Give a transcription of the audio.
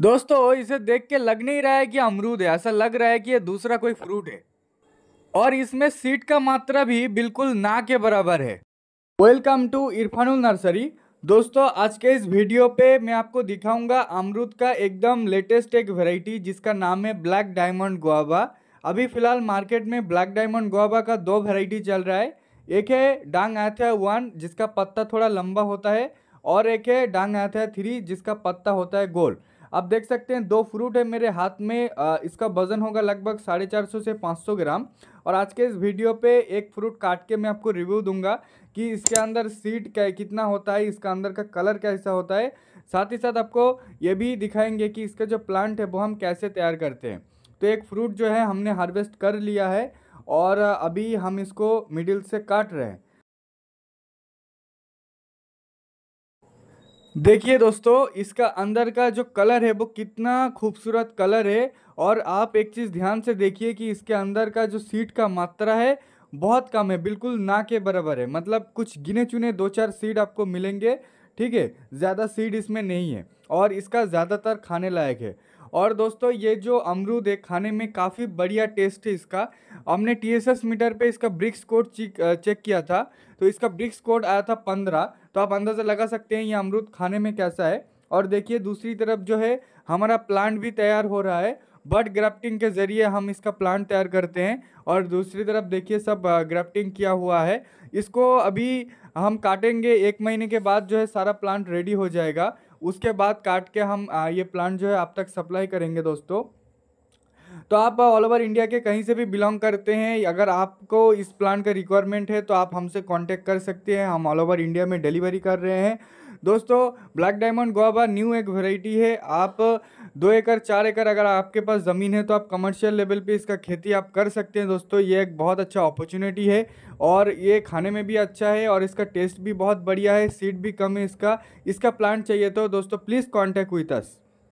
दोस्तों इसे देख के लग नहीं रहा है कि अमरूद है ऐसा लग रहा है कि ये दूसरा कोई फ्रूट है और इसमें सीट का मात्रा भी बिल्कुल ना के बराबर है वेलकम टू इरफानुल नर्सरी दोस्तों आज के इस वीडियो पे मैं आपको दिखाऊंगा अमरूद का एकदम लेटेस्ट एक वेराइटी जिसका नाम है ब्लैक डायमंड गुआबा अभी फ़िलहाल मार्केट में ब्लैक डायमंड गुआबा का दो वेराइटी चल रहा है एक है डांग आथ्या वन जिसका पत्ता थोड़ा लंबा होता है और एक है डांग आथ्या थ्री जिसका पत्ता होता है गोल्ड आप देख सकते हैं दो फ्रूट है मेरे हाथ में इसका वजन होगा लगभग साढ़े चार सौ से पाँच सौ ग्राम और आज के इस वीडियो पे एक फ्रूट काट के मैं आपको रिव्यू दूंगा कि इसके अंदर सीड क्या कितना होता है इसका अंदर का कलर कैसा होता है साथ ही साथ आपको ये भी दिखाएंगे कि इसका जो प्लांट है वो हम कैसे तैयार करते हैं तो एक फ्रूट जो है हमने हार्वेस्ट कर लिया है और अभी हम इसको मिडिल से काट रहे हैं देखिए दोस्तों इसका अंदर का जो कलर है वो कितना खूबसूरत कलर है और आप एक चीज़ ध्यान से देखिए कि इसके अंदर का जो सीट का मात्रा है बहुत कम है बिल्कुल ना के बराबर है मतलब कुछ गिने चुने दो चार सीट आपको मिलेंगे ठीक है ज़्यादा सीड इसमें नहीं है और इसका ज़्यादातर खाने लायक है और दोस्तों ये जो अमरूद है खाने में काफ़ी बढ़िया टेस्ट है इसका हमने टी मीटर पे इसका ब्रिक्स कोड चेक किया था तो इसका ब्रिक्स कोड आया था पंद्रह तो आप अंदाज़ा लगा सकते हैं ये अमरूद खाने में कैसा है और देखिए दूसरी तरफ जो है हमारा प्लांट भी तैयार हो रहा है बर्ड ग्राफ्टिंग के ज़रिए हम इसका प्लांट तैयार करते हैं और दूसरी तरफ देखिए सब ग्राफ्टिंग किया हुआ है इसको अभी हम काटेंगे एक महीने के बाद जो है सारा प्लांट रेडी हो जाएगा उसके बाद काट के हम ये प्लांट जो है आप तक सप्लाई करेंगे दोस्तों तो आप ऑल ओवर इंडिया के कहीं से भी बिलोंग करते हैं अगर आपको इस प्लान का रिक्वायरमेंट है तो आप हमसे कॉन्टैक्ट कर सकते हैं हम ऑल ओवर इंडिया में डिलीवरी कर रहे हैं दोस्तों ब्लैक डायमंड गोवा न्यू एक वेराइटी है आप दो एकड़ चार एकड़ अगर आपके पास ज़मीन है तो आप कमर्शियल लेवल पे इसका खेती आप कर सकते हैं दोस्तों ये एक बहुत अच्छा अपॉर्चुनिटी है और ये खाने में भी अच्छा है और इसका टेस्ट भी बहुत बढ़िया है सीड भी कम है इसका इसका प्लांट चाहिए तो दोस्तों प्लीज़ कॉन्टैक्ट विथ अस